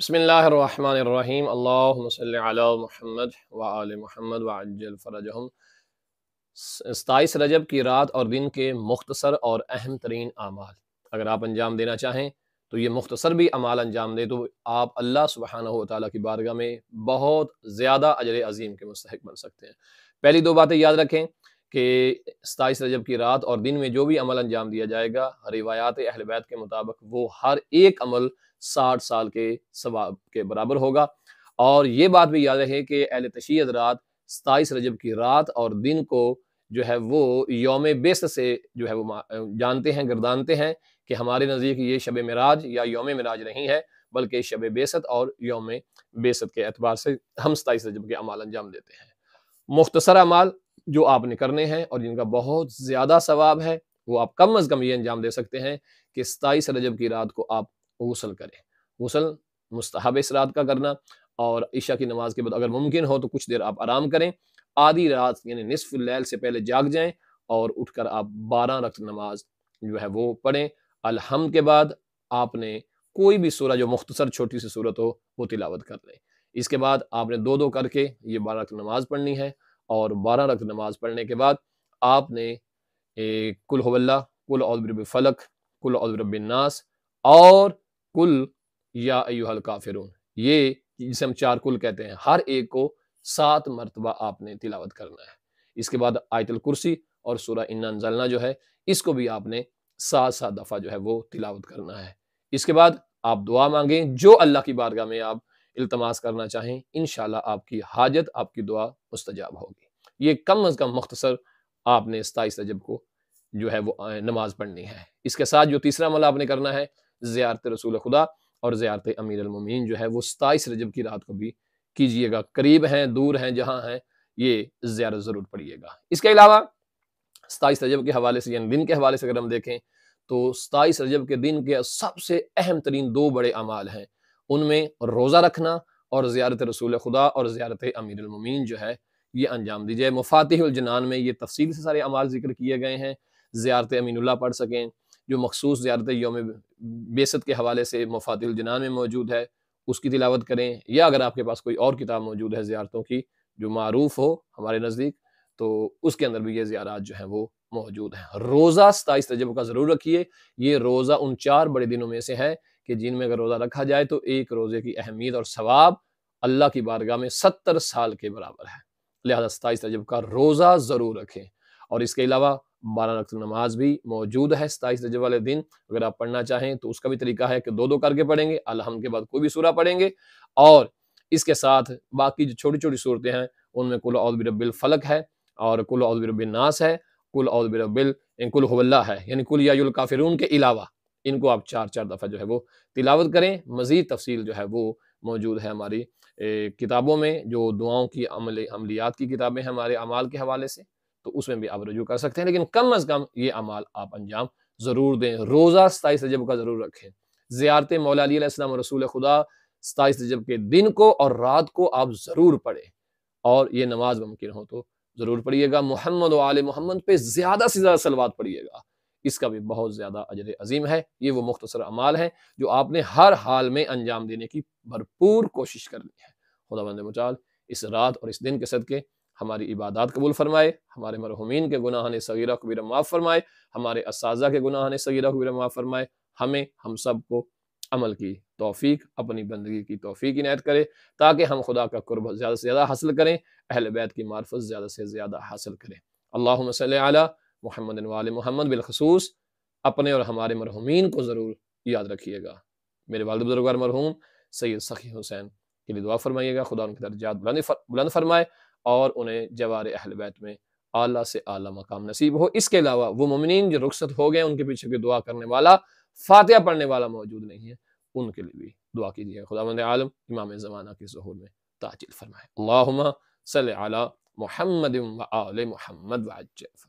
बसमीम अल्लाम महमद वाल महमद वजल सताईस रजब की रात और दिन के मुख्तसर और अहम तरीन अमाल अगर आप अंजाम देना चाहें तो ये मुख्तसर भी अमाल अंजाम दें तो आप अल्लाह सुबहाना ताली की बारगाह में बहुत ज़्यादा अजर अज़ीम के मुस्तक बन सकते हैं पहली दो बातें याद रखें कि सताईस रजब की रात और दिन में जो भी अमल अंजाम दिया जाएगा रिवायात अहलबैत के मुताबिक वो हर एक अमल साठ साल के सवाब के बराबर होगा और ये बात भी याद रहे कि अहल तशी हजरात सताईस रजब की रात और दिन को जो है वो योम बेस से जो है वो जानते हैं गर्दानते हैं कि हमारे नज़दीक ये शब मराज या योम मराज नहीं है बल्कि शब बेसत और योम बेसत के अतबार से हम सताईस रजब के अमाल अंजाम देते हैं मुख्तसर अमाल जो आपने करने हैं और जिनका बहुत ज़्यादा सवाब है वो आप कम अज़ कम ये अंजाम दे सकते हैं कि सताईस रजब की रात को आप गसल करें गसल मुस्तहब इस रात का करना और ईशा की नमाज के बाद अगर मुमकिन हो तो कुछ देर आप आराम करें आधी रात यानी निसफ लैल से पहले जाग जाएं और उठकर आप बारह रक्त नमाज जो है वो पढ़ें अलहम के बाद आपने कोई भी सूरह जो मुख्तसर छोटी सी सूरत हो वो तिलावत कर लें इसके बाद आपने दो दो करके ये बारह रक्त नमाज पढ़नी है और बारह रक्त नमाज पढ़ने के बाद आपने कुल हवल्ला कुल औदरब फलक कुल नास और कुल या अयुहल काफिरून ये जिसे हम चार कुल कहते हैं हर एक को सात मरतबा आपने तिलावत करना है इसके बाद आयतल कुर्सी और सूरा इन्ना जो है इसको भी आपने सात सात दफ़ा जो है वो तिलावत करना है इसके बाद आप दुआ मांगें जो अल्लाह की बारगाह में आप इल्तमास करना चाहें इन आपकी हाजत आपकी दुआ मुस्तजाब होगी ये कम अज़ कम मख्तसर आपने सताईस रजब को जो है वो नमाज पढ़नी है इसके साथ जो तीसरा अमल आपने करना है ज़्यारत रसूल खुदा और ज़्यारत अमीर अलमोमिन जो है वो सताईस रजब की रात को भी कीजिएगा करीब हैं दूर हैं जहाँ हैं ये ज़्यारत ज़रूर पढ़िएगा इसके अलावा सताईस रजब के हवाले से यानी दिन के हवाले से अगर हम देखें तो सताईस रजब के दिन के सबसे अहम तरीन दो बड़े अमाल हैं उनमें रोज़ा रखना और ज़्यारत रसूल खुदा और ज़्यारत अमीरमिन जो है ये अंजाम दी जाए मुफातहजनान में ये तफसील से सारे अमाल जिक्र किए गए हैं ज़्यारत अमीनुल्ला पढ़ सकें जो मखसूस ज़्यारत योम बेसत के हवाले से जनान में मौजूद है उसकी तिलावत करें या अगर आपके पास कोई और किताब मौजूद है ज़्यारतों की जो मरूफ हो हमारे नज़दीक तो उसके अंदर भी ये ज़्यारत जो है वो मौजूद हैं रोज़ा सताईस तजब का ज़रूर रखिए ये रोज़ा उन चार बड़े दिनों में से है कि में अगर रोज़ा रखा जाए तो एक रोज़े की अहमियत और सवाब अल्लाह की बारगाह में सत्तर साल के बराबर है लिहाजा सताईस रजब का रोज़ा ज़रूर रखें और इसके अलावा बारह रक्त नमाज भी मौजूद है सताईस रजब वाले दिन अगर आप पढ़ना चाहें तो उसका भी तरीका है कि दो दो करके पढ़ेंगे अलहम के बाद कोई भी सूरा पढ़ेंगे और इसके साथ बाकी जो छोटी छोटी सूरतें हैं उनमें कुल औदबिरबिल फलक है और कुल औदबिरबिल नास है कुल औदबिरबिल कुल हवल्ला है यानी कुल याफिर के अलावा इनको आप चार चार दफ़ा जो है वो तिलावत करें मज़ीद तफसील जो है वो मौजूद है हमारी किताबों में जो दुआओं की अमल अमलियात की किताबें हैं हमारे अमाल के हवाले से तो उसमें भी आप रजू कर सकते हैं लेकिन कम अज़ कम ये अमाल आप अंजाम ज़रूर दें रोज़ा सताईस रजब का ज़रूर रखें ज़्यारत मौला रसूल खुदा सताईस रजब के दिन को और रात को आप ज़रूर पढ़ें और ये नमाज मुमकिन हो तो ज़रूर पढ़िएगा मोहम्मद आल मोहम्मद पे ज़्यादा से ज़्यादा सलवाद पढ़िएगा इसका भी बहुत ज़्यादा अजर अजीम है ये वो मुख्तसर अमाल है जो आपने हर हाल में अंजाम देने की भरपूर कोशिश करनी है खुदा बंद मचाल इस रात और इस दिन के सदक़े हमारी इबादत कबूल फरमाए हमारे मरहुमीन के गुनाह ने सगीरा कबीर माफ़ फरमाए हमारे इस के गुनाह ने सगीरा कबीर माफ़ फरमाए हमें हम सब को अमल की तोफ़ी अपनी बंदगी की तोफ़ी इनायत करे ताकि हम खुदा का कुर्ब ज़्यादा से ज़्यादा हासिल करें अहल बैत की मार्फत ज़्यादा से ज़्यादा हासिल करें अल्लाह सल मोहम्मद वाल मोहम्मद बिलखसूस अपने और हमारे मरहूमिन को ज़रूर याद रखिएगा मेरे वाल बुजुर्गार मरहूम सैद सखी हुसैन के लिए दुआ फरमाइएगा खुदा उनके दर्जात बुलंद बुलंद फरमाए और उन्हें जवार अहल बैत में आला से आला मकाम नसीब हो इसके अलावा वो ममिन जो रुखसत हो गए उनके पीछे भी दुआ करने वाला फातह पढ़ने वाला मौजूद नहीं है उनके लिए भी दुआ कीजिएगा खुदा आलम इमाम ज़माना के जहूर में ताजिल फरमाए अल्लाह सल अला मोहम्मद मोहम्मद वाजफ